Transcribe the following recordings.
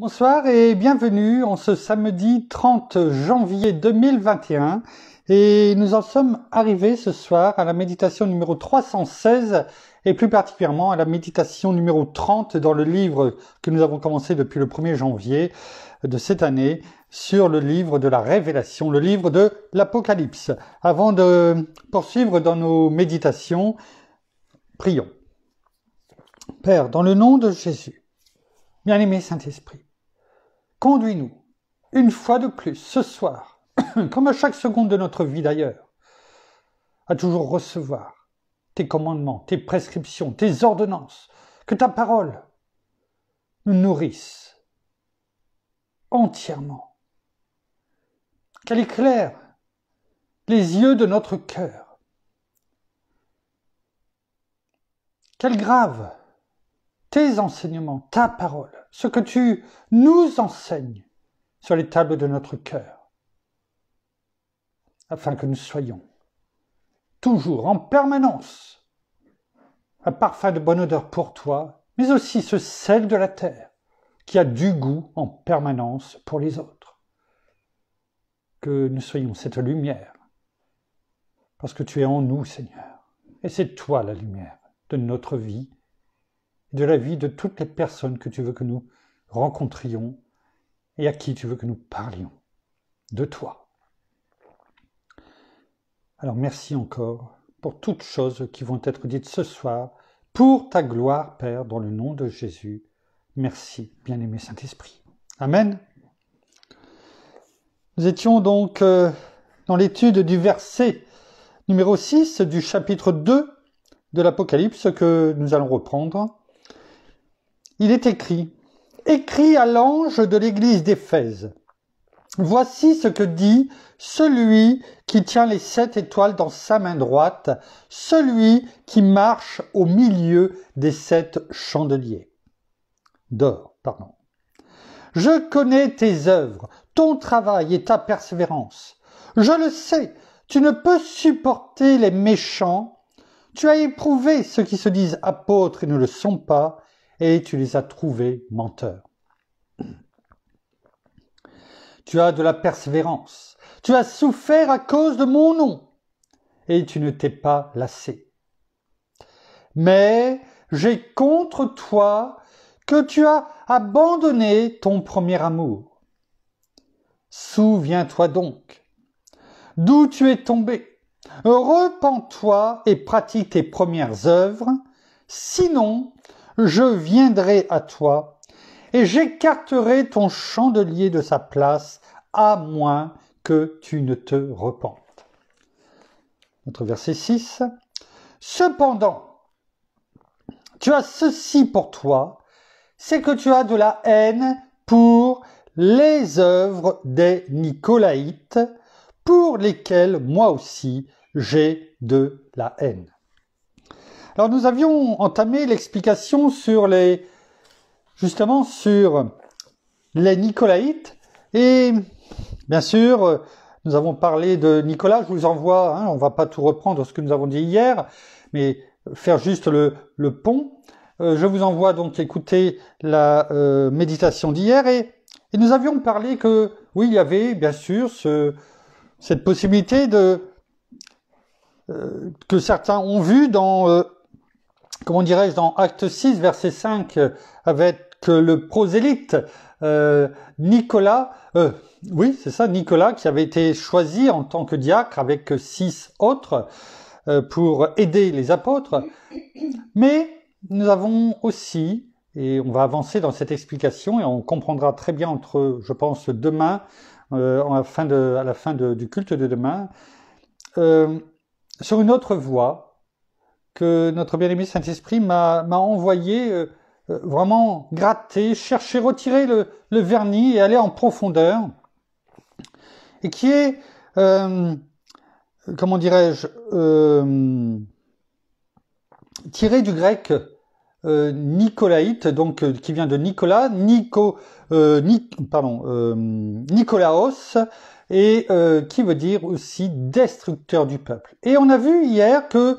Bonsoir et bienvenue en ce samedi 30 janvier 2021 et nous en sommes arrivés ce soir à la méditation numéro 316 et plus particulièrement à la méditation numéro 30 dans le livre que nous avons commencé depuis le 1er janvier de cette année sur le livre de la révélation, le livre de l'Apocalypse. Avant de poursuivre dans nos méditations, prions. Père, dans le nom de Jésus, bien-aimé Saint-Esprit, Conduis-nous, une fois de plus, ce soir, comme à chaque seconde de notre vie d'ailleurs, à toujours recevoir tes commandements, tes prescriptions, tes ordonnances, que ta parole nous nourrisse entièrement, qu'elle éclaire les yeux de notre cœur, qu'elle grave tes enseignements, ta parole, ce que tu nous enseignes sur les tables de notre cœur, afin que nous soyons toujours en permanence un parfum de bonne odeur pour toi, mais aussi ce sel de la terre qui a du goût en permanence pour les autres. Que nous soyons cette lumière, parce que tu es en nous, Seigneur, et c'est toi la lumière de notre vie de la vie de toutes les personnes que tu veux que nous rencontrions et à qui tu veux que nous parlions de toi. Alors merci encore pour toutes choses qui vont être dites ce soir, pour ta gloire, Père, dans le nom de Jésus. Merci, bien-aimé Saint-Esprit. Amen. Nous étions donc euh, dans l'étude du verset numéro 6 du chapitre 2 de l'Apocalypse que nous allons reprendre il est écrit, écrit à l'ange de l'église d'Éphèse. Voici ce que dit celui qui tient les sept étoiles dans sa main droite, celui qui marche au milieu des sept chandeliers. D'or, pardon. Je connais tes œuvres, ton travail et ta persévérance. Je le sais, tu ne peux supporter les méchants. Tu as éprouvé ceux qui se disent apôtres et ne le sont pas, et tu les as trouvés menteurs. Tu as de la persévérance. Tu as souffert à cause de mon nom et tu ne t'es pas lassé. Mais j'ai contre toi que tu as abandonné ton premier amour. Souviens-toi donc d'où tu es tombé. Repens-toi et pratique tes premières œuvres, sinon je viendrai à toi, et j'écarterai ton chandelier de sa place, à moins que tu ne te repentes. Notre verset 6. Cependant, tu as ceci pour toi, c'est que tu as de la haine pour les œuvres des Nicolaïtes, pour lesquelles moi aussi j'ai de la haine. Alors nous avions entamé l'explication sur les justement sur les Nicolaïtes et bien sûr nous avons parlé de Nicolas. Je vous envoie, hein, on va pas tout reprendre ce que nous avons dit hier, mais faire juste le, pont. Euh, je vous envoie donc écouter la euh, méditation d'hier et, nous avions parlé que oui il y avait bien sûr ce, cette possibilité de euh, que certains ont vu dans comment dirais-je, dans Acte 6, verset 5, euh, avec le prosélyte euh, Nicolas, euh, oui, c'est ça, Nicolas, qui avait été choisi en tant que diacre avec six autres pour aider les apôtres. Mais nous avons aussi, et on va avancer dans cette explication, et on comprendra très bien entre, je pense, demain, à la fin, à la fin du culte de demain, sur une autre voie, que notre bien-aimé Saint-Esprit m'a envoyé euh, euh, vraiment gratter, chercher, retirer le, vernis et aller en profondeur, et qui est, euh, comment dirais-je, euh, tiré du grec nicolaïte, donc qui vient de Nicolas, Nico, pardon, Nicolaos, et qui veut dire aussi destructeur du peuple. Et on a vu hier que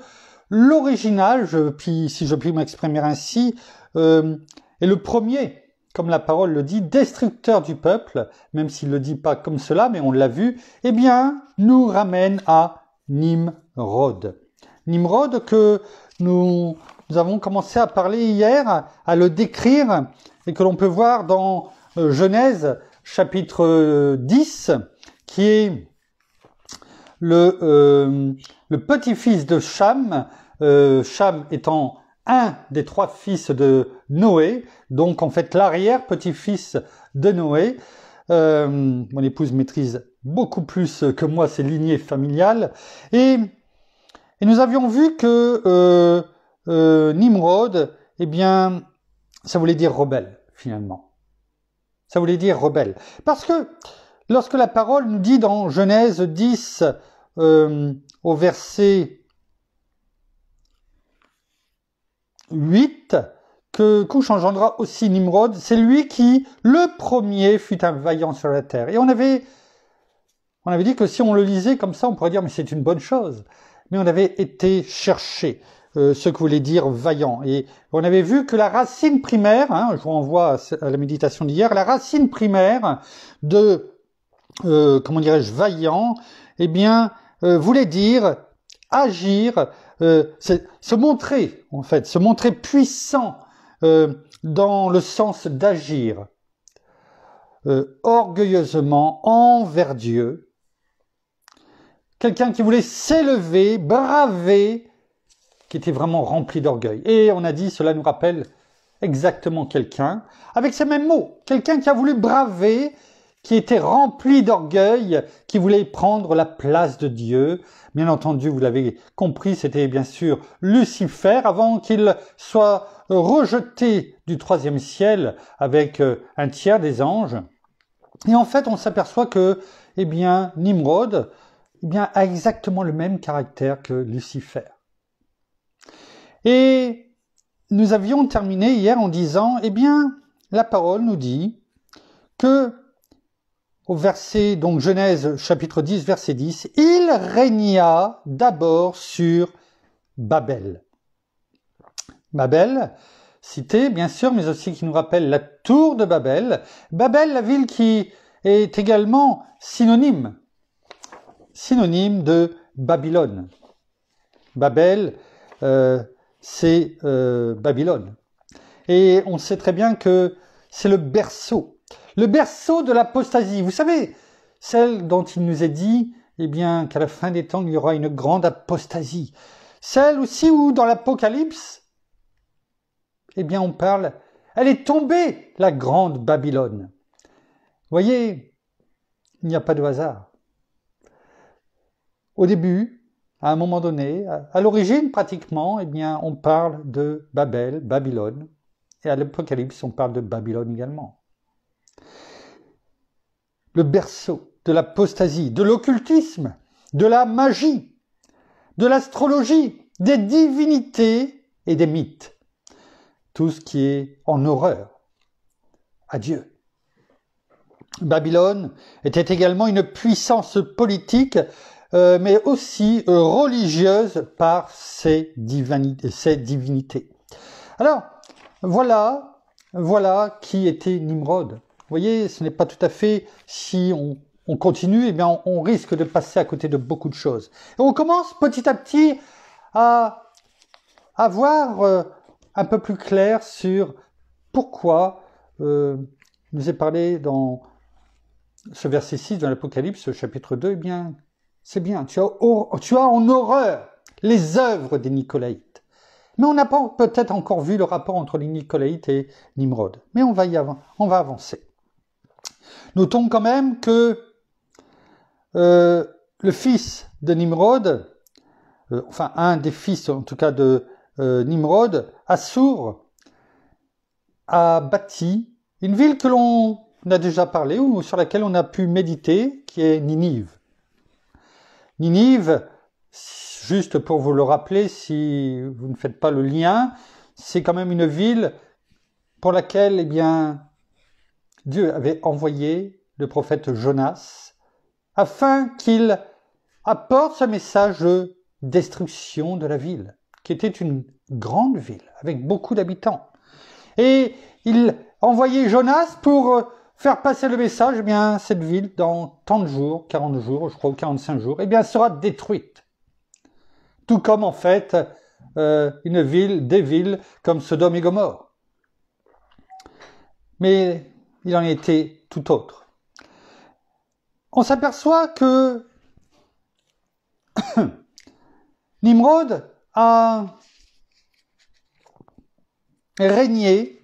L'original, puis si je puis m'exprimer ainsi, euh, est le premier, comme la parole le dit, destructeur du peuple, même s'il ne le dit pas comme cela, mais on l'a vu, eh bien, nous ramène à Nimrod. Nimrod que nous, nous avons commencé à parler hier, à le décrire, et que l'on peut voir dans euh, Genèse chapitre 10, euh, qui est le, le petit-fils de Cham, euh, Cham étant un des trois fils de Noé, donc en fait l'arrière-petit-fils de Noé. Euh, mon épouse maîtrise beaucoup plus que moi ces lignées familiales. Et, nous avions vu que euh, Nimrod, eh bien, ça voulait dire rebelle, finalement. Ça voulait dire rebelle. Parce que lorsque la parole nous dit dans Genèse 10, au verset 8 que Couche engendra aussi Nimrod. C'est lui qui, le premier, fut un vaillant sur la terre. Et on avait, on avait dit que si on le lisait comme ça, on pourrait dire, mais c'est une bonne chose. Mais on avait été chercher euh, ce que voulait dire vaillant. Et on avait vu que la racine primaire, hein, je vous renvoie à la méditation d'hier, la racine primaire de, euh, comment dirais-je, vaillant, eh bien, euh, voulait dire agir, euh, se montrer en fait, se montrer puissant euh, dans le sens d'agir orgueilleusement envers Dieu. Quelqu'un qui voulait s'élever, braver, qui était vraiment rempli d'orgueil. Et on a dit, cela nous rappelle exactement quelqu'un, avec ces mêmes mots, quelqu'un qui a voulu braver qui était rempli d'orgueil, qui voulait prendre la place de Dieu. Bien entendu, vous l'avez compris, c'était bien sûr Lucifer avant qu'il soit rejeté du troisième ciel avec euh, un tiers des anges. Et en fait, on s'aperçoit que, eh bien, Nimrod, eh bien, a exactement le même caractère que Lucifer. Et nous avions terminé hier en disant, eh bien, la parole nous dit que au verset, donc Genèse chapitre 10, verset 10, il régna d'abord sur Babel. Babel, cité bien sûr, mais aussi qui nous rappelle la tour de Babel. Babel, la ville qui est également synonyme, synonyme de Babylone. Babel, euh, c'est euh, Babylone. Et on sait très bien que c'est le berceau le berceau de l'apostasie. Vous savez, celle dont il nous est dit, eh bien, qu'à la fin des temps, il y aura une grande apostasie. Celle aussi où, dans l'Apocalypse, eh bien, on parle, elle est tombée, la grande Babylone. Voyez, il n'y a pas de hasard. Au début, à un moment donné, à l'origine pratiquement, eh bien, on parle de Babel, Babylone, et à l'Apocalypse, on parle de Babylone également le berceau de l'apostasie, de l'occultisme, de la magie, de l'astrologie, des divinités et des mythes. Tout ce qui est en horreur à Dieu. Babylone était également une puissance politique, euh, mais aussi euh, religieuse par ses, ses divinités. Alors, voilà, voilà qui était Nimrod. Vous voyez, ce n'est pas tout à fait si on, continue, eh bien, on, risque de passer à côté de beaucoup de choses. on commence petit à petit à avoir euh, un peu plus clair sur pourquoi euh, nous est parlé dans ce verset 6 dans l'Apocalypse, chapitre 2, eh bien, c'est bien, tu as, tu as en horreur les œuvres des Nicolaïtes. Mais on n'a pas peut-être encore vu le rapport entre les Nicolaïtes et Nimrod. Mais on va y on va avancer. Notons quand même que euh, le fils de Nimrod, euh, enfin un des fils en tout cas de euh, Nimrod, Assur, a bâti une ville que l'on a déjà parlé ou sur laquelle on a pu méditer, qui est Ninive. Ninive, juste pour vous le rappeler, si vous ne faites pas le lien, c'est quand même une ville pour laquelle, eh bien, Dieu avait envoyé le prophète Jonas afin qu'il apporte ce message de destruction de la ville, qui était une grande ville avec beaucoup d'habitants. Et il envoyait Jonas pour euh, faire passer le message, eh bien, cette ville, dans tant de jours, 40 jours, je crois, 45 jours, eh bien, sera détruite. Tout comme, en fait, euh, une ville, des villes comme Sodome et Gomorre. Mais il en était tout autre. On s'aperçoit que Nimrod a régné,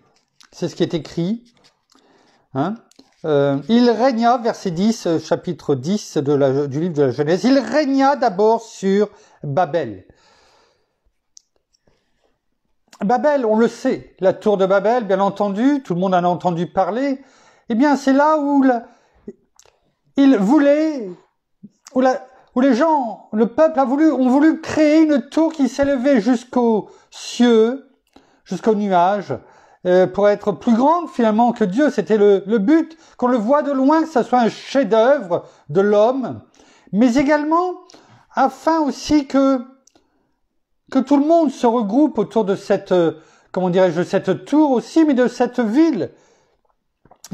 c'est ce qui est écrit, hein. euh, il régna, verset 10, euh, chapitre 10 du livre de la Genèse, il régna d'abord sur Babel. Babel, on le sait, la tour de Babel, bien entendu, tout le monde en a entendu parler, eh bien c'est là où il voulait, où, les gens, le peuple a voulu, ont voulu créer une tour qui s'élevait jusqu'aux cieux, jusqu'aux nuages, euh, pour être plus grande finalement que Dieu. C'était le, but, qu'on le voit de loin, que ça soit un chef-d'œuvre de l'homme, mais également afin aussi que que tout le monde se regroupe autour de cette, euh, comment dirais-je, cette tour aussi, mais de cette ville.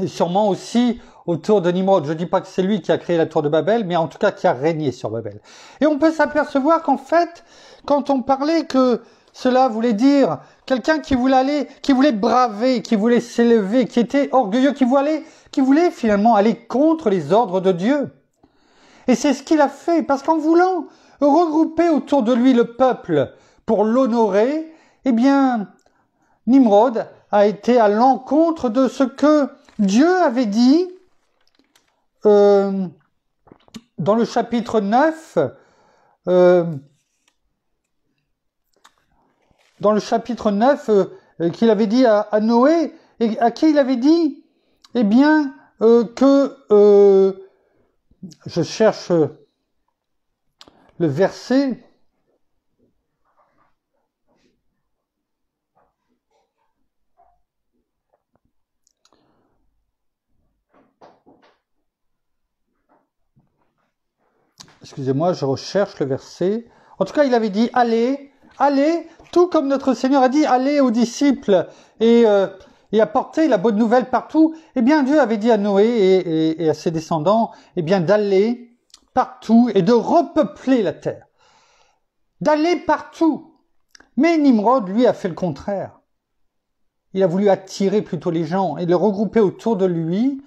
Et sûrement aussi autour de Nimrod. Je dis pas que c'est lui qui a créé la tour de Babel, mais en tout cas qui a régné sur Babel. Et on peut s'apercevoir qu'en fait, quand on parlait que cela voulait dire quelqu'un qui voulait aller, qui voulait braver, qui voulait s'élever, qui était orgueilleux, qui voulait, qui voulait finalement aller contre les ordres de Dieu. Et c'est ce qu'il a fait, parce qu'en voulant regrouper autour de lui le peuple, pour l'honorer, eh bien, Nimrod a été à l'encontre de ce que Dieu avait dit euh, dans le chapitre 9, euh, dans le chapitre 9, euh, qu'il avait dit à, à, Noé, et à qui il avait dit, eh bien, que je cherche le verset. excusez-moi, je recherche le verset. En tout cas, il avait dit allez, allez, tout comme notre Seigneur a dit allez aux disciples et, euh, et apportez la bonne nouvelle partout. Eh bien, Dieu avait dit à Noé et, à ses descendants, eh bien, d'aller partout et de repeupler la terre, d'aller partout. Mais Nimrod, lui, a fait le contraire. Il a voulu attirer plutôt les gens et les regrouper autour de lui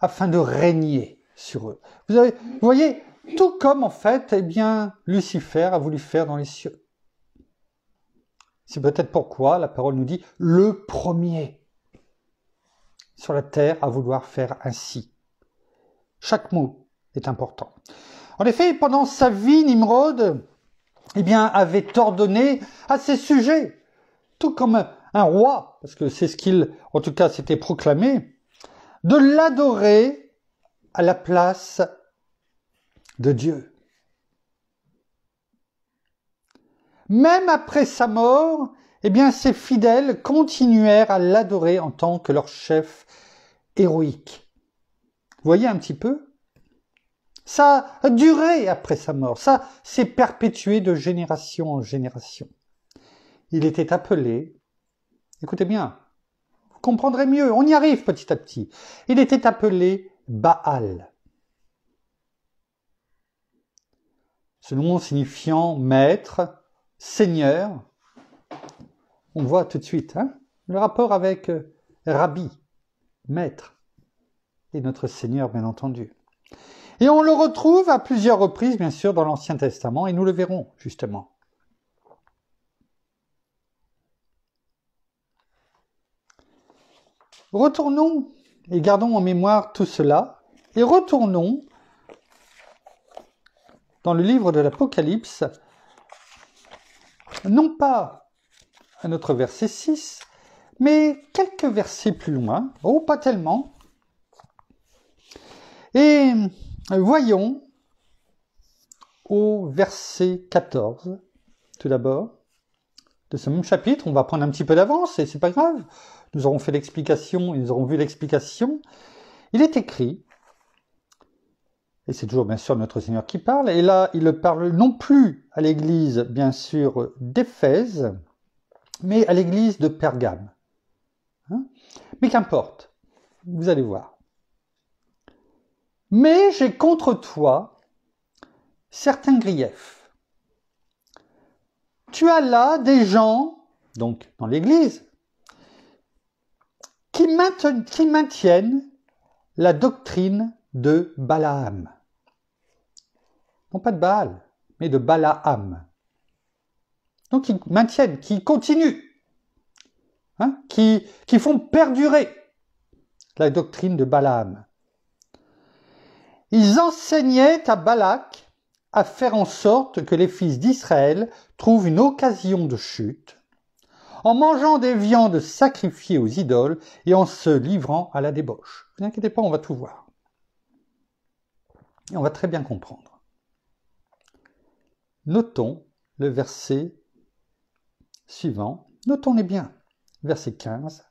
afin de régner sur eux. vous voyez, tout comme en fait, eh bien, Lucifer a voulu faire dans les cieux. C'est peut-être pourquoi la parole nous dit le premier sur la terre à vouloir faire ainsi. Chaque mot est important. En effet, pendant sa vie, Nimrod, eh bien, avait ordonné à ses sujets, tout comme un roi, parce que c'est ce qu'il, en tout cas, s'était proclamé, de l'adorer à la place de Dieu. Même après sa mort, eh bien, ses fidèles continuèrent à l'adorer en tant que leur chef héroïque. Vous voyez un petit peu Ça a duré après sa mort, ça s'est perpétué de génération en génération. Il était appelé, écoutez bien, vous comprendrez mieux, on y arrive petit à petit, il était appelé Baal. Ce nom signifiant maître, seigneur. On voit tout de suite hein, le rapport avec euh, rabbi, maître, et notre seigneur, bien entendu. Et on le retrouve à plusieurs reprises, bien sûr, dans l'Ancien Testament, et nous le verrons, justement. Retournons et gardons en mémoire tout cela, et retournons dans le livre de l'Apocalypse, non pas à notre verset 6, mais quelques versets plus loin, oh pas tellement. Et voyons au verset 14, tout d'abord, de ce même chapitre, on va prendre un petit peu d'avance et c'est pas grave, nous aurons fait l'explication, ils aurons vu l'explication. Il est écrit et c'est toujours bien sûr notre Seigneur qui parle. Et là, il parle non plus à l'église, bien sûr, d'Éphèse, mais à l'église de Pergame. Hein? mais qu'importe, vous allez voir. Mais j'ai contre toi certains griefs. Tu as là des gens, donc dans l'église, qui maintiennent la doctrine de Balaam. Non pas de Baal, mais de Balaam. Donc ils maintiennent, qui continuent, hein, qui, qui font perdurer la doctrine de Balaam. Ils enseignaient à Balak à faire en sorte que les fils d'Israël trouvent une occasion de chute en mangeant des viandes sacrifiées aux idoles et en se livrant à la débauche. Ne vous inquiétez pas, on va tout voir. Et on va très bien comprendre. Notons le verset suivant. Notons-les bien. Verset 15.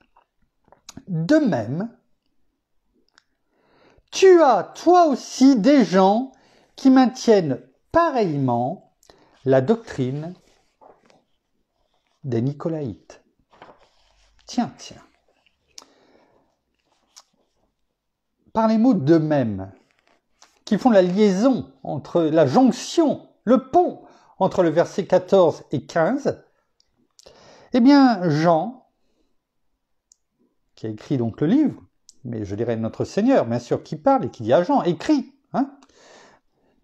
De même, tu as toi aussi des gens qui maintiennent pareillement la doctrine des Nicolaïtes. Tiens, tiens. Par les mots de même qui font la liaison entre la jonction, le pont entre le verset 14 et 15, eh bien Jean, qui a écrit donc le livre, mais je dirais notre Seigneur, bien sûr, qui parle et qui dit à Jean, écrit, hein,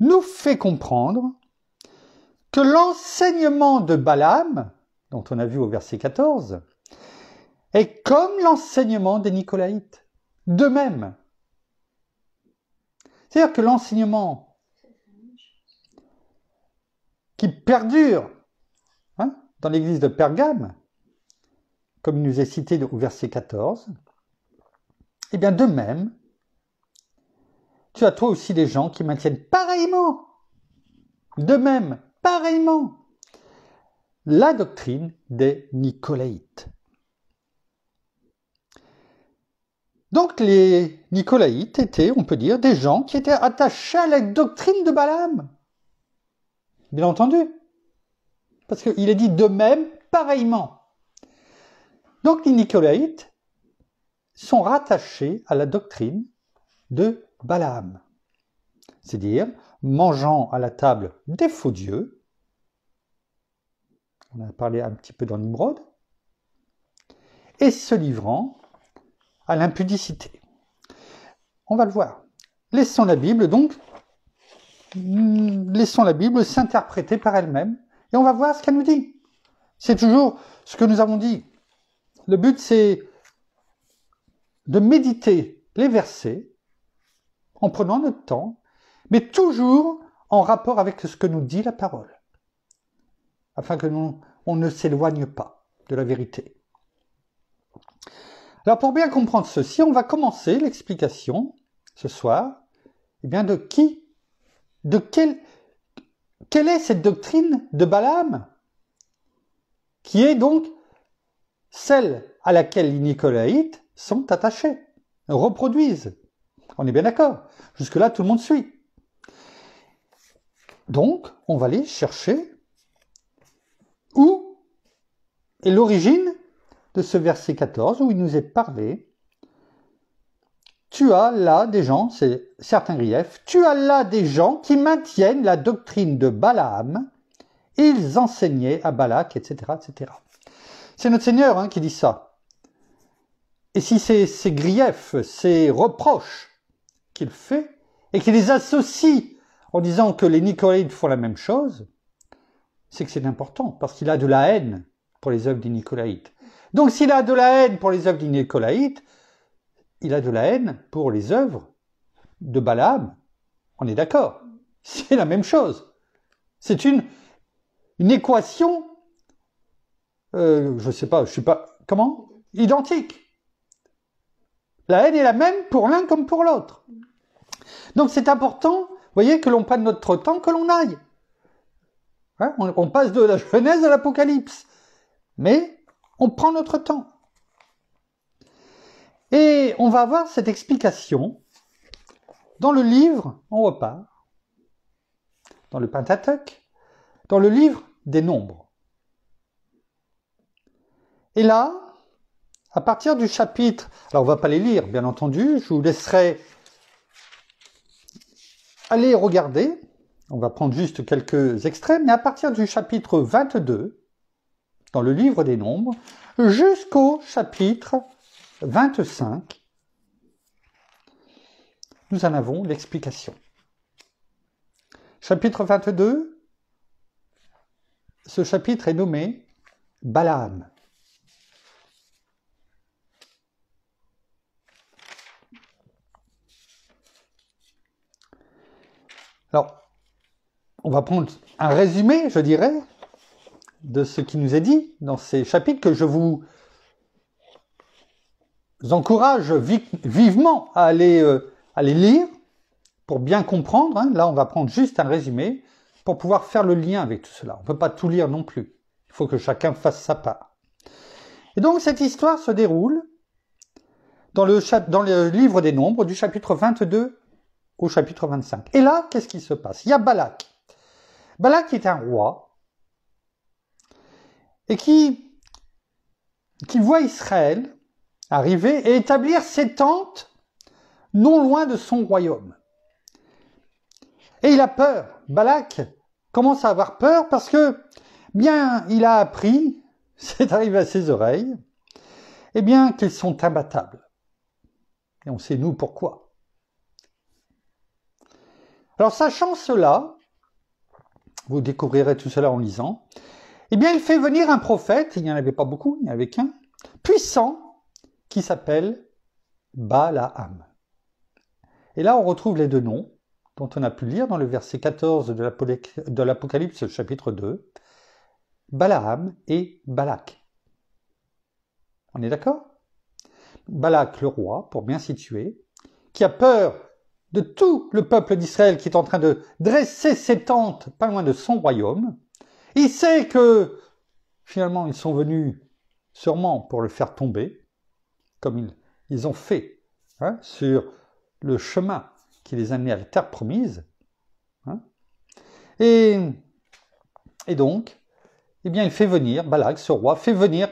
nous fait comprendre que l'enseignement de Balaam, dont on a vu au verset 14, est comme l'enseignement des Nicolaïtes. De même, c'est-à-dire que l'enseignement qui perdure hein, dans l'église de Pergame, comme il nous est cité au verset 14, et eh bien de même, tu as toi aussi des gens qui maintiennent pareillement, de même, pareillement, la doctrine des Nicolaites. Donc les Nicolaïtes étaient, on peut dire, des gens qui étaient attachés à la doctrine de Balaam. Bien entendu. Parce qu'il est dit de même, pareillement. Donc les Nicolaïtes sont rattachés à la doctrine de Balaam. C'est-à-dire, mangeant à la table des faux dieux, on a parlé un petit peu dans Nimrod, et se livrant à l'impudicité. On va le voir. Laissons la Bible donc, hmm, laissons la Bible s'interpréter par elle-même et on va voir ce qu'elle nous dit. C'est toujours ce que nous avons dit. Le but c'est de méditer les versets en prenant notre temps, mais toujours en rapport avec ce que nous dit la parole, afin que nous, on ne s'éloigne pas de la vérité. Alors pour bien comprendre ceci, on va commencer l'explication ce soir, eh bien de qui, de quelle quelle est cette doctrine de Balaam, qui est donc celle à laquelle les Nicolaïtes sont attachés, reproduisent. On est bien d'accord. Jusque-là, tout le monde suit. Donc, on va aller chercher où est l'origine de ce verset 14 où il nous est parlé. Tu as là des gens, c'est certains griefs, tu as là des gens qui maintiennent la doctrine de Balaam, ils enseignaient à Balak, etc. etc. C'est notre Seigneur hein, qui dit ça. Et si c'est ces griefs, ces reproches qu'il fait, et qu'il les associe en disant que les Nicolaïdes font la même chose, c'est que c'est important, parce qu'il a de la haine pour les œuvres des Nicolaïdes. Donc s'il a de la haine pour les œuvres des il a de la haine pour les œuvres de Balaam. On est d'accord. C'est la même chose. C'est une, une équation, euh, je ne sais pas, je ne pas, comment Identique. La haine est la même pour l'un comme pour l'autre. Donc c'est important, vous voyez, que l'on prenne notre temps, que l'on aille. Hein, on, on passe de la Genèse à l'Apocalypse. Mais on prend notre temps. Et on va avoir cette explication dans le livre, on repart, dans le Pentateuque, dans le livre des nombres. Et là, à partir du chapitre, alors on ne va pas les lire, bien entendu, je vous laisserai aller regarder, on va prendre juste quelques extraits, mais à partir du chapitre 22, dans le livre des nombres, jusqu'au chapitre 25. Nous en avons l'explication. Chapitre 22, ce chapitre est nommé Balaam. Alors, on va prendre un résumé, je dirais, de ce qui nous est dit dans ces chapitres que je vous encourage vivement à aller, euh, les lire pour bien comprendre. Hein. Là, on va prendre juste un résumé pour pouvoir faire le lien avec tout cela. On ne peut pas tout lire non plus. Il faut que chacun fasse sa part. Et donc, cette histoire se déroule dans le, dans le livre des Nombres, du chapitre 22 au chapitre 25. Et là, qu'est-ce qui se passe Il y a Balak. Balak est un roi et qui, voit Israël arriver et établir ses tentes non loin de son royaume. Et il a peur. Balak commence à avoir peur parce que, bien, il a appris, c'est arrivé à ses oreilles, eh bien, qu'ils sont imbattables. Et on sait, nous, pourquoi. Alors, sachant cela, vous découvrirez tout cela en lisant, eh bien, il fait venir un prophète, il n'y en avait pas beaucoup, il n'y en avait qu'un, puissant, qui s'appelle Balaam. Et là, on retrouve les deux noms dont on a pu lire dans le verset 14 de l'Apocalypse chapitre 2, Balaam et Balak. On est d'accord Balak le roi, pour bien situer, qui a peur de tout le peuple d'Israël qui est en train de dresser ses tentes pas loin de son royaume, il sait que finalement ils sont venus sûrement pour le faire tomber, comme ils, ont fait hein, sur le chemin qui les amenait à la terre promise. Hein. Et, et donc, eh bien, il fait venir, Balak, ce roi, fait venir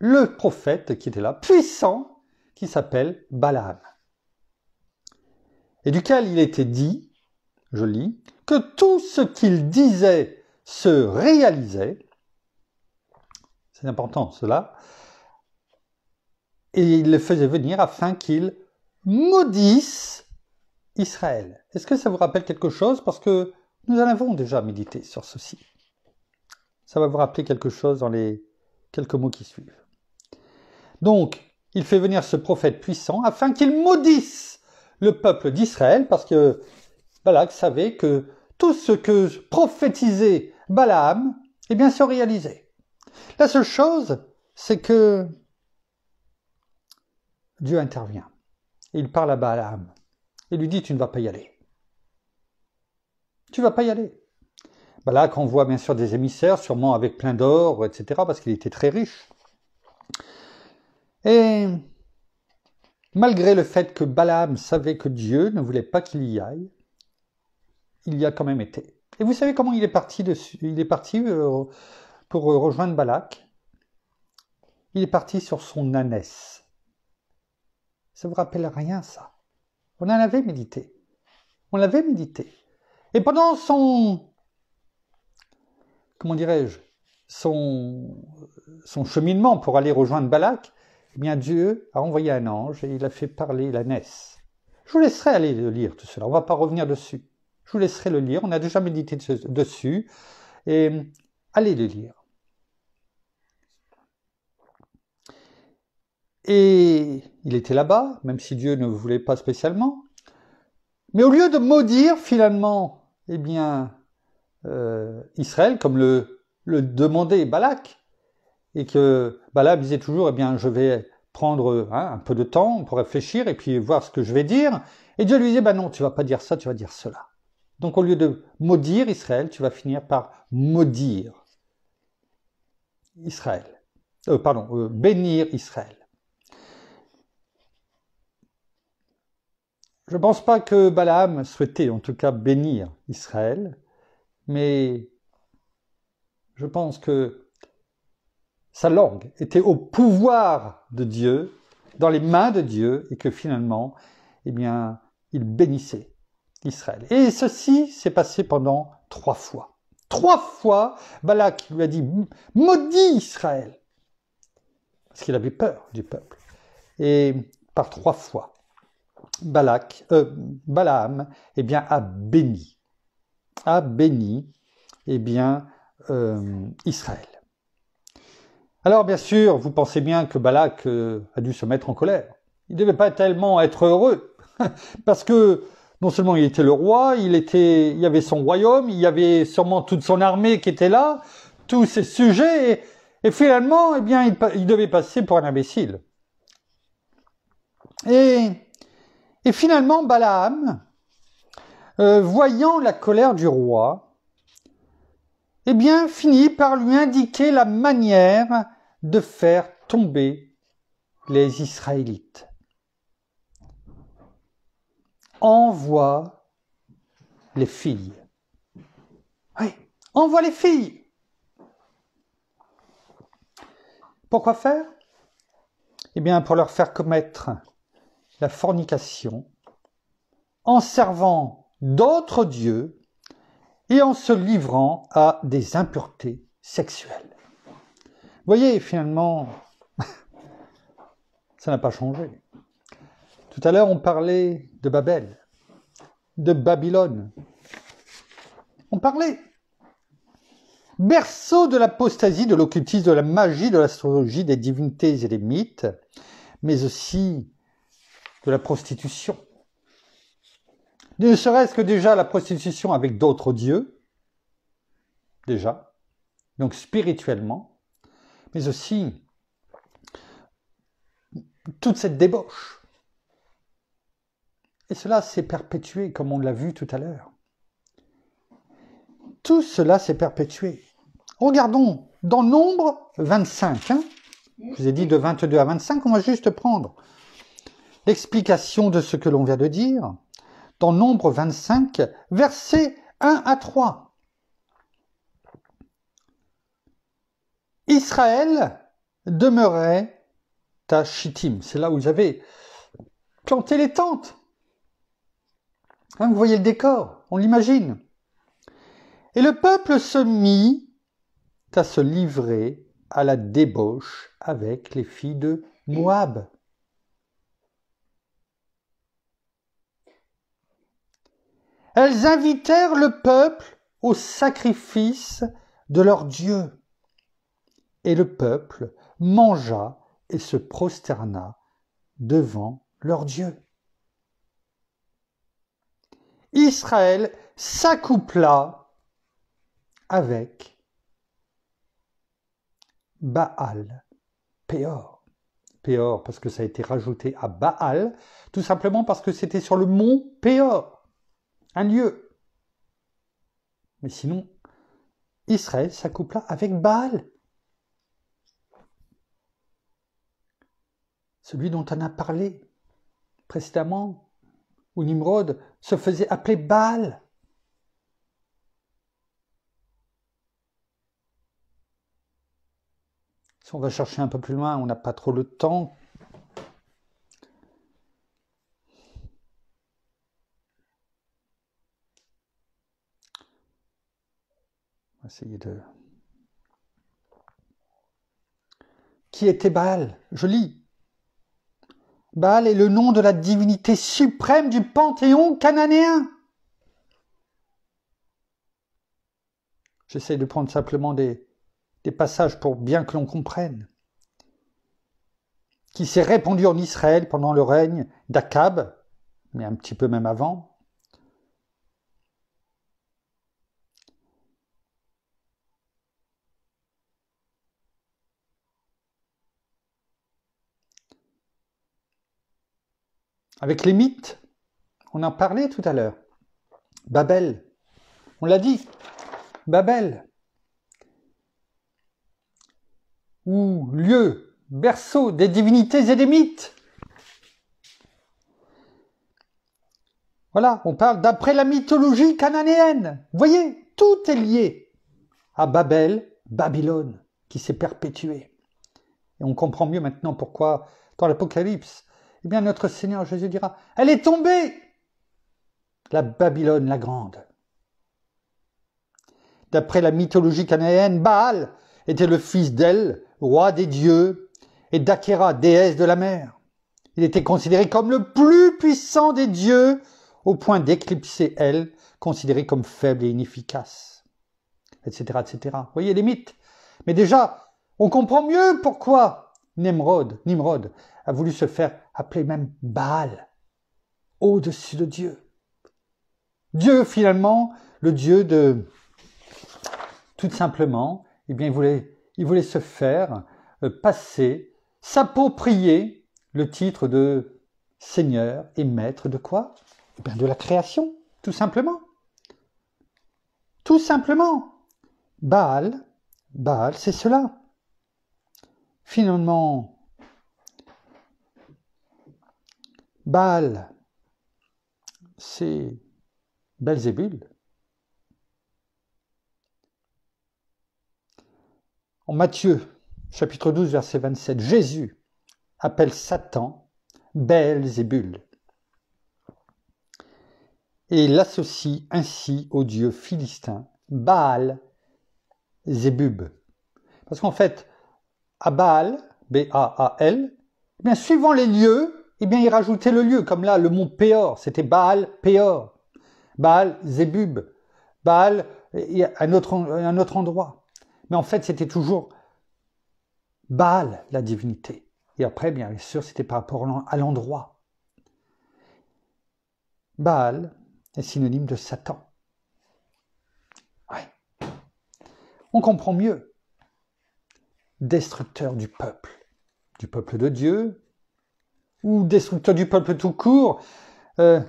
le prophète qui était là, puissant, qui s'appelle Balaam, et duquel il était dit, je lis, que tout ce qu'il disait se réalisait, c'est important cela, et il le faisait venir afin qu'il maudisse Israël. Est-ce que ça vous rappelle quelque chose Parce que nous en avons déjà médité sur ceci. Ça va vous rappeler quelque chose dans les quelques mots qui suivent. Donc, il fait venir ce prophète puissant afin qu'il maudisse le peuple d'Israël, parce que Balak savait que tout ce que prophétisait Balaam, eh bien, se réaliser. La seule chose, c'est que Dieu intervient. Il parle à Balaam et lui dit, tu ne vas pas y aller. Tu vas pas y aller. Balak envoie bien sûr des émissaires, sûrement avec plein d'or, etc., parce qu'il était très riche. Et malgré le fait que Balaam savait que Dieu ne voulait pas qu'il y aille, il y a quand même été. Et vous savez comment il est parti Il est parti euh, pour euh, rejoindre Balak. Il est parti sur son ânesse. Ça vous rappelle rien, ça On en avait médité. On l'avait médité. Et pendant son... Comment dirais-je son, cheminement pour aller rejoindre Balak, eh bien Dieu a envoyé un ange et il a fait parler l'ânesse. Je vous laisserai aller lire tout cela, on ne va pas revenir dessus. Je vous laisserai le lire, on a déjà médité dessus, et allez le lire. Et il était là-bas, même si Dieu ne voulait pas spécialement. Mais au lieu de maudire finalement, eh bien, euh, Israël, comme le, demandait Balak, et que Balak disait toujours, eh bien, je vais prendre hein, un peu de temps pour réfléchir et puis voir ce que je vais dire. Et Dieu lui disait, ben non, tu vas pas dire ça, tu vas dire cela. Donc au lieu de maudire Israël, tu vas finir par maudire Israël. Euh, pardon, euh, bénir Israël. Je ne pense pas que Balaam souhaitait en tout cas bénir Israël, mais je pense que sa langue était au pouvoir de Dieu, dans les mains de Dieu, et que finalement, eh bien, il bénissait d'Israël. Et ceci s'est passé pendant trois fois. Trois fois, Balak lui a dit Maudit Israël Parce qu'il avait peur du peuple. Et par trois fois, Balak, euh, Balaam eh bien, a béni, a béni eh bien, euh, Israël. Alors bien sûr, vous pensez bien que Balak euh, a dû se mettre en colère. Il ne devait pas tellement être heureux, parce que non seulement il était le roi, il était, il y avait son royaume, il y avait sûrement toute son armée qui était là, tous ses sujets, et, finalement, eh bien, il, devait passer pour un imbécile. Et, et finalement, Balaam, euh, voyant la colère du roi, eh bien, finit par lui indiquer la manière de faire tomber les Israélites envoie les filles. Oui, envoie les filles. Pourquoi faire Eh bien, pour leur faire commettre la fornication en servant d'autres dieux et en se livrant à des impuretés sexuelles. Vous voyez, finalement, ça n'a pas changé. Tout à l'heure, on parlait de Babel, de Babylone. On parlait. Berceau de l'apostasie, de l'occultisme, de la magie, de l'astrologie, des divinités et des mythes, mais aussi de la prostitution. Ne serait-ce que déjà la prostitution avec d'autres dieux, déjà, donc spirituellement, mais aussi toute cette débauche et cela s'est perpétué, comme on l'a vu tout à l'heure. Tout cela s'est perpétué. Regardons dans Nombre 25. Hein. Je vous ai dit de 22 à 25, on va juste prendre l'explication de ce que l'on vient de dire. Dans Nombre 25, versets 1 à 3. Israël demeurait à Chittim. C'est là où ils avaient planté les tentes. Hein, vous voyez le décor, on l'imagine. Et le peuple se mit à se livrer à la débauche avec les filles de Moab. Elles invitèrent le peuple au sacrifice de leur Dieu. Et le peuple mangea et se prosterna devant leur Dieu. Israël s'accoupla avec Baal. Péor. Péor, parce que ça a été rajouté à Baal, tout simplement parce que c'était sur le mont Péor, un lieu. Mais sinon, Israël s'accoupla avec Baal. Celui dont on a parlé précédemment, où Nimrod se faisait appeler Baal. Si on va chercher un peu plus loin, on n'a pas trop le temps. de... Qui était Baal Je lis Baal est le nom de la divinité suprême du panthéon cananéen. J'essaie de prendre simplement des, passages pour bien que l'on comprenne. Qui s'est répandu en Israël pendant le règne d'Akab, mais un petit peu même avant, avec les mythes. On en parlait tout à l'heure. Babel, on l'a dit, Babel, ou lieu, berceau des divinités et des mythes. Voilà, on parle d'après la mythologie cananéenne. Vous voyez, tout est lié à Babel, Babylone, qui s'est perpétuée. Et on comprend mieux maintenant pourquoi, dans l'Apocalypse, eh bien notre Seigneur Jésus dira, elle est tombée, la Babylone la grande. D'après la mythologie cananéenne, Baal était le fils d'El, roi des dieux, et d'Akera, déesse de la mer. Il était considéré comme le plus puissant des dieux, au point d'éclipser Elle, considéré comme faible et inefficace, etc., etc. Vous voyez les mythes. Mais déjà, on comprend mieux pourquoi Nimrod, Nimrod a voulu se faire appeler même Baal, au-dessus de Dieu. Dieu, finalement, le Dieu de tout simplement, eh il voulait, il voulait se faire euh, passer, s'approprier le titre de Seigneur et maître de quoi eh bien, De la création, tout simplement. Tout simplement. Baal, Baal, c'est cela. Finalement, Baal, c'est Belzébul. En Matthieu, chapitre 12, verset 27, Jésus appelle Satan Belzébul et l'associe ainsi au dieu philistin Baal Zébub. Parce qu'en fait, à Baal, B-A-A-L, eh bien, suivant les lieux, eh bien, il rajoutait le lieu, comme là, le mont Péor, c'était Baal, Péor, Baal, Zébub, Baal, un autre, un autre endroit. Mais en fait, c'était toujours Baal, la divinité. Et après, bien sûr, c'était par rapport à l'endroit. Baal est synonyme de Satan. Ouais. On comprend mieux destructeur du peuple, du peuple de Dieu, ou destructeur du peuple tout court, euh,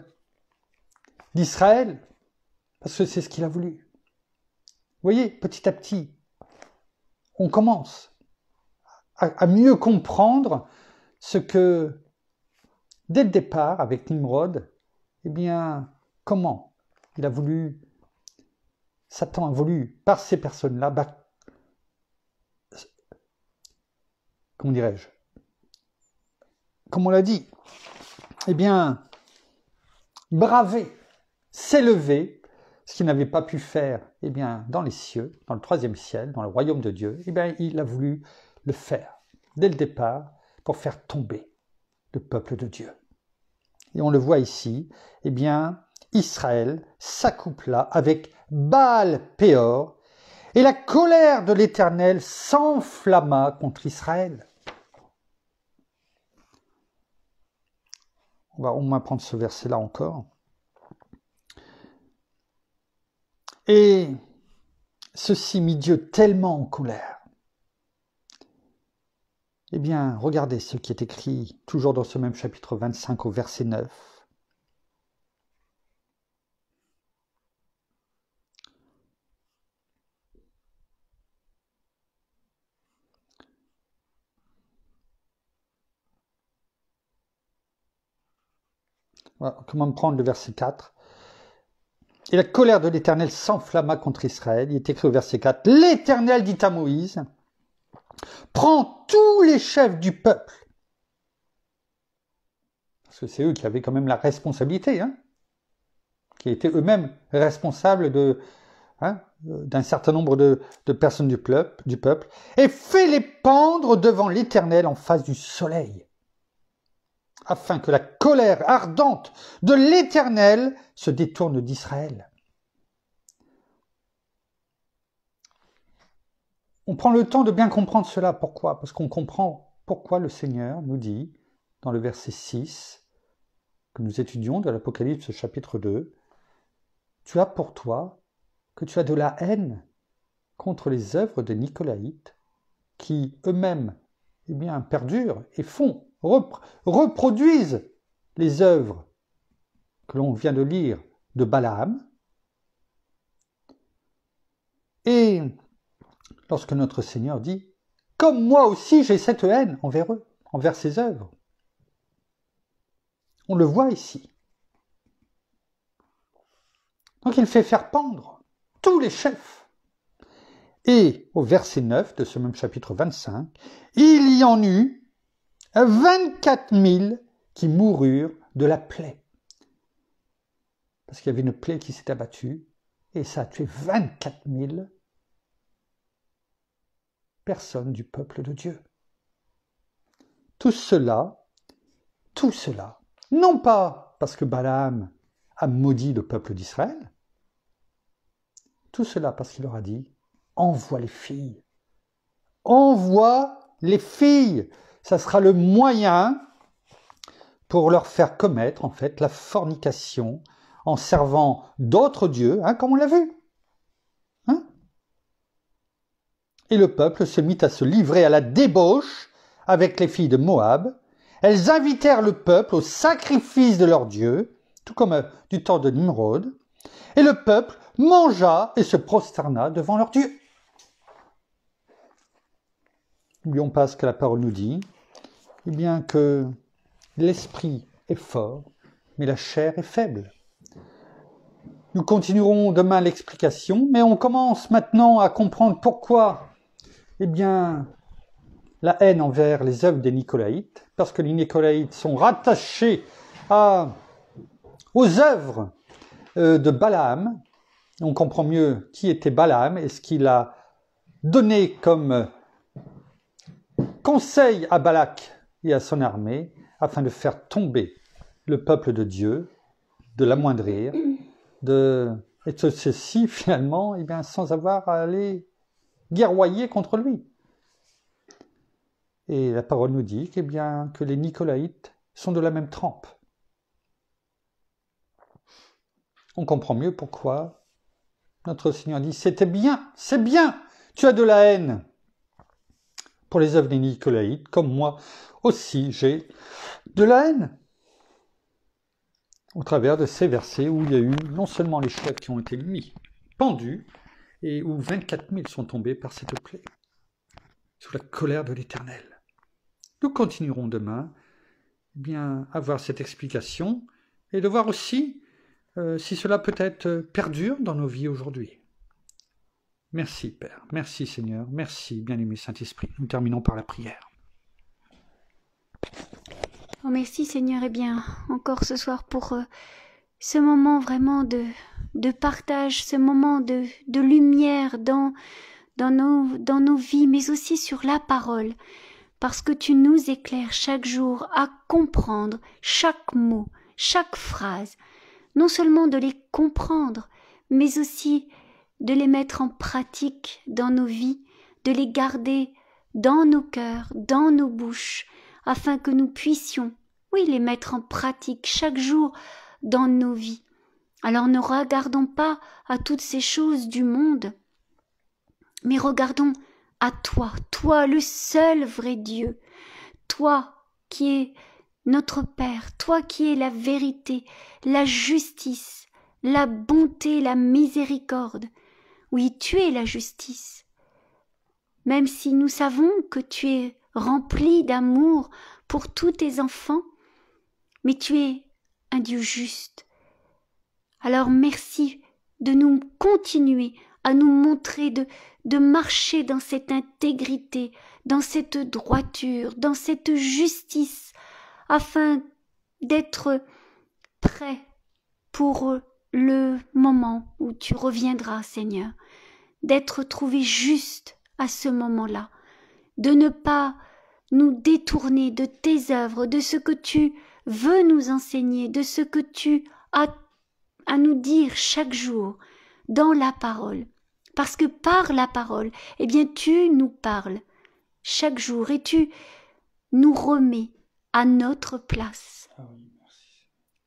d'Israël, parce que c'est ce qu'il a voulu. Vous voyez, petit à petit, on commence à, mieux comprendre ce que, dès le départ, avec Nimrod, eh bien, comment il a voulu, Satan a voulu, par ces personnes-là, dirais-je Comme on l'a dit, eh bien, braver, s'élever, ce qu'il n'avait pas pu faire, eh bien, dans les cieux, dans le troisième ciel, dans le royaume de Dieu, eh bien, il a voulu le faire dès le départ pour faire tomber le peuple de Dieu. Et on le voit ici, eh bien, Israël s'accoupla avec Baal-Péor, et la colère de l'Éternel s'enflamma contre Israël. On va au moins prendre ce verset-là encore. Et ceci mit Dieu tellement en colère. Eh bien, regardez ce qui est écrit toujours dans ce même chapitre 25 au verset 9. comment prendre le verset 4 Et la colère de l'Éternel s'enflamma contre Israël. Il est écrit au verset 4, L'Éternel dit à Moïse, prends tous les chefs du peuple. Parce que c'est eux qui avaient quand même la responsabilité, hein, qui étaient eux-mêmes responsables de, hein, d'un certain nombre de, personnes du peuple, du peuple, et fais-les pendre devant l'Éternel en face du soleil afin que la colère ardente de l'Éternel se détourne d'Israël. On prend le temps de bien comprendre cela. Pourquoi Parce qu'on comprend pourquoi le Seigneur nous dit dans le verset 6 que nous étudions de l'Apocalypse chapitre 2, Tu as pour toi que tu as de la haine contre les œuvres des Nicolaïtes qui eux-mêmes eh bien, perdurent et font reproduisent les œuvres que l'on vient de lire de Balaam. Et lorsque notre Seigneur dit, comme moi aussi j'ai cette haine envers eux, envers ses œuvres. On le voit ici. Donc il fait faire pendre tous les chefs. Et au verset 9 de ce même chapitre 25, il y en eut 24 000 qui moururent de la plaie. Parce qu'il y avait une plaie qui s'est abattue et ça a tué 24 000 personnes du peuple de Dieu. Tout cela, tout cela, non pas parce que Balaam a maudit le peuple d'Israël, tout cela parce qu'il leur a dit, envoie les filles, envoie les filles, ça sera le moyen pour leur faire commettre en fait la fornication en servant d'autres dieux, hein, comme on l'a vu. Hein Et le peuple se mit à se livrer à la débauche avec les filles de Moab. Elles invitèrent le peuple au sacrifice de leur dieu, tout comme euh, du temps de Nimrod. Et le peuple mangea et se prosterna devant leur dieu n'oublions pas ce que la parole nous dit, eh bien que l'esprit est fort, mais la chair est faible. Nous continuerons demain l'explication, mais on commence maintenant à comprendre pourquoi, eh bien, la haine envers les œuvres des Nicolaïtes, parce que les Nicolaïtes sont rattachés à, aux œuvres euh, de Balaam. On comprend mieux qui était Balaam et ce qu'il a donné comme conseil à Balak et à son armée afin de faire tomber le peuple de Dieu, de l'amoindrir, de... et tout ceci finalement eh bien, sans avoir à aller guerroyer contre lui. Et la parole nous dit eh bien, que les Nicolaïtes sont de la même trempe. On comprend mieux pourquoi notre Seigneur dit, c'était bien, c'est bien, tu as de la haine, pour les œuvres des Nicolaïdes, comme moi aussi j'ai de la haine au travers de ces versets où il y a eu non seulement les chefs qui ont été mis pendus, et où 24 000 sont tombés par cette plaie, sous la colère de l'Éternel. Nous continuerons demain eh bien, à voir cette explication et de voir aussi euh, si cela peut-être perdure dans nos vies aujourd'hui. Merci Père, merci Seigneur, merci bien-aimé Saint-Esprit. Nous terminons par la prière. Oh, merci Seigneur, et eh bien encore ce soir pour euh, ce moment vraiment de, de partage, ce moment de, de lumière dans, dans, nos, dans nos vies, mais aussi sur la parole, parce que tu nous éclaires chaque jour à comprendre chaque mot, chaque phrase, non seulement de les comprendre, mais aussi de les mettre en pratique dans nos vies, de les garder dans nos cœurs, dans nos bouches, afin que nous puissions, oui, les mettre en pratique chaque jour dans nos vies. Alors ne regardons pas à toutes ces choses du monde, mais regardons à toi, toi le seul vrai Dieu, toi qui es notre Père, toi qui es la vérité, la justice, la bonté, la miséricorde, oui, tu es la justice. Même si nous savons que tu es rempli d'amour pour tous tes enfants, mais tu es un Dieu juste. Alors merci de nous continuer à nous montrer, de, de marcher dans cette intégrité, dans cette droiture, dans cette justice, afin d'être prêt pour le moment où tu reviendras, Seigneur d'être trouvé juste à ce moment-là, de ne pas nous détourner de tes œuvres, de ce que tu veux nous enseigner, de ce que tu as à nous dire chaque jour dans la parole. Parce que par la parole, eh bien, tu nous parles chaque jour et tu nous remets à notre place. Ah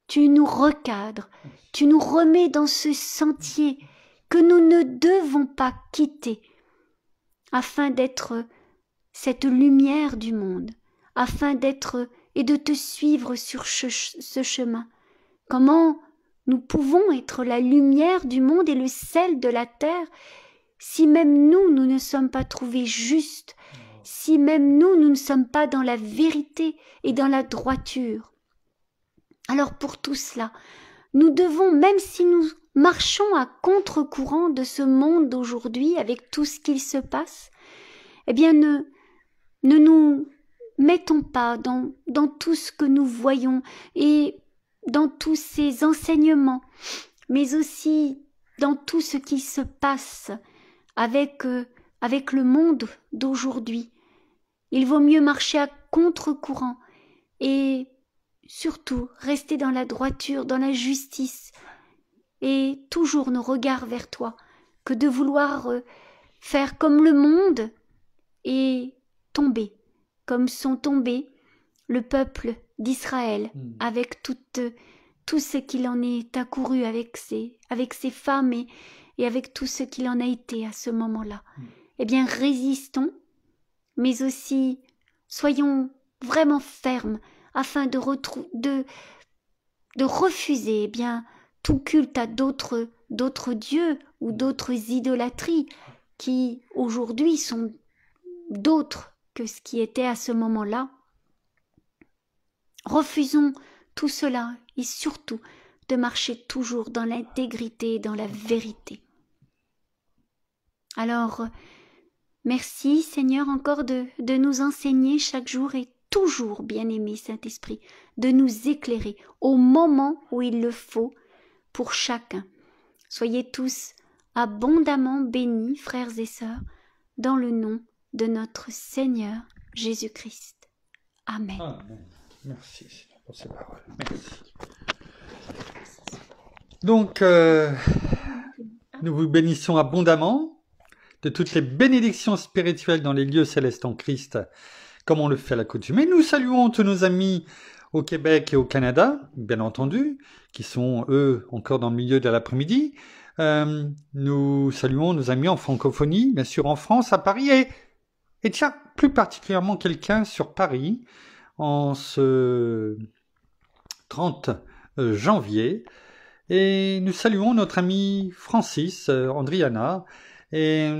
tu nous recadres, tu nous remets dans ce sentier que nous ne devons pas quitter afin d'être cette lumière du monde, afin d'être et de te suivre sur ce chemin. Comment nous pouvons être la lumière du monde et le sel de la terre si même nous, nous ne sommes pas trouvés justes, si même nous, nous ne sommes pas dans la vérité et dans la droiture. Alors pour tout cela, nous devons, même si nous marchons à contre-courant de ce monde d'aujourd'hui avec tout ce qu'il se passe, eh bien ne, nous mettons pas dans, tout ce que nous voyons et dans tous ces enseignements, mais aussi dans tout ce qui se passe euh, avec le monde d'aujourd'hui. Il vaut mieux marcher à contre-courant et surtout rester dans la droiture, dans la justice, et toujours nos regards vers toi, que de vouloir euh, faire comme le monde et tomber, comme sont tombés le peuple d'Israël, hmm. avec tout tout ce qu'il en est accouru avec ses, avec ses femmes et, avec tout ce qu'il en a été à ce moment-là. Hmm. Eh bien, résistons, mais aussi soyons vraiment fermes afin de, de, de refuser eh bien, tout culte à d'autres d'autres dieux ou mm. d'autres idolâtries qui aujourd'hui sont d'autres que ce qui était à ce moment-là. Refusons tout cela et surtout de marcher toujours dans l'intégrité, dans la mm. vérité. Alors, merci Seigneur encore de, de nous enseigner chaque jour et toujours, bien-aimé Saint-Esprit, de nous éclairer au moment où il le faut, pour chacun. Soyez tous abondamment bénis, frères et sœurs, dans le nom de notre Seigneur Jésus-Christ. Amen. Merci pour ces paroles. Donc, euh, nous vous bénissons abondamment de toutes les bénédictions spirituelles dans les lieux célestes en Christ, comme on le fait à Et Nous saluons tous nos amis au Québec et au Canada, bien entendu, qui sont, eux, encore dans le milieu de l'après-midi. Euh, nous saluons nos amis en francophonie, bien sûr en France, à Paris, et, et tiens, plus particulièrement quelqu'un sur Paris, en ce 30 euh, janvier. Et nous saluons notre ami Francis euh, Andriana, et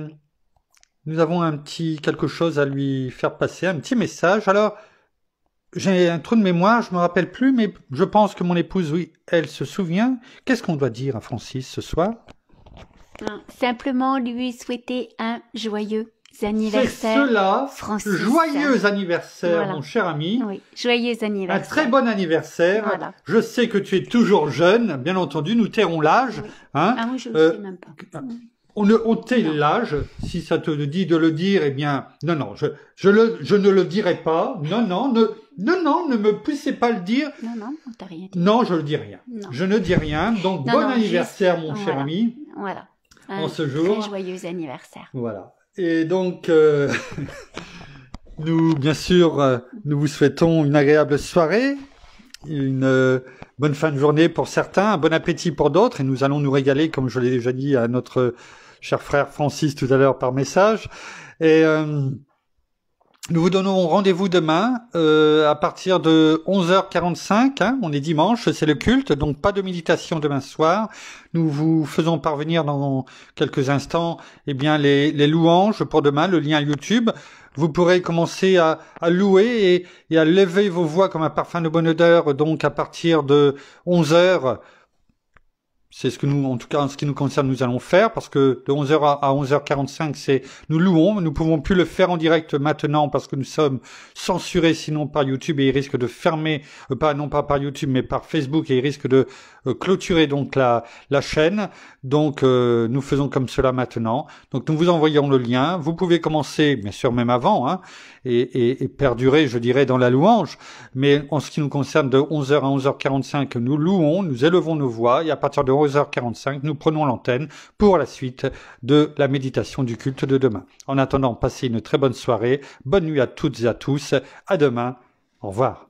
nous avons un petit quelque chose à lui faire passer, un petit message. Alors, j'ai un trou de mémoire, je me rappelle plus, mais je pense que mon épouse, oui, elle se souvient. Qu'est-ce qu'on doit dire à Francis ce soir hein, Simplement lui souhaiter un joyeux anniversaire. C'est cela, Francis. joyeux anniversaire, mon cher ami. Oui, joyeux anniversaire. Un très bon anniversaire. Je sais que tu es toujours jeune, bien entendu, nous tairons l'âge. Hein ah oui, je ne euh, sais même pas. On, ne tait l'âge, si ça te dit de le dire, eh bien, non, non, je, je ne le dirai pas. Non, non, ne non, non, ne me poussez pas le dire. Non, non, t'a rien dit. Non, je ne dis rien. Je ne dis rien. Donc, bon anniversaire, mon cher ami. Voilà. en ce jour. joyeux anniversaire. Voilà. Et donc, euh, nous, bien sûr, euh, nous vous souhaitons une agréable soirée, une euh, bonne fin de journée pour certains, un bon appétit pour d'autres. Et nous allons nous régaler, comme je l'ai déjà dit à notre cher frère Francis tout à l'heure par message. Et nous vous donnons rendez-vous demain euh, à partir de 11h45. Hein, on est dimanche, c'est le culte, donc pas de méditation demain soir. Nous vous faisons parvenir dans quelques instants eh bien les, louanges pour demain, le lien YouTube. Vous pourrez commencer à, louer et, et, à lever vos voix comme un parfum de bonne odeur, donc à partir de 11h c'est ce que nous, en tout cas, en ce qui nous concerne, nous allons faire parce que de 11h à 11h45, c'est nous louons. Nous pouvons plus le faire en direct maintenant parce que nous sommes censurés sinon par YouTube et ils risque de fermer, euh, pas non pas par YouTube mais par Facebook et il risque de euh, clôturer donc la, chaîne. Donc euh, nous faisons comme cela maintenant. Donc nous vous envoyons le lien. Vous pouvez commencer, bien sûr, même avant, hein, et, perdurer, je dirais, dans la louange. Mais en ce qui nous concerne, de 11h à 11h45, nous louons, nous élevons nos voix, et à partir de 11h45, nous prenons l'antenne pour la suite de la méditation du culte de demain. En attendant, passez une très bonne soirée, bonne nuit à toutes et à tous. À demain. Au revoir.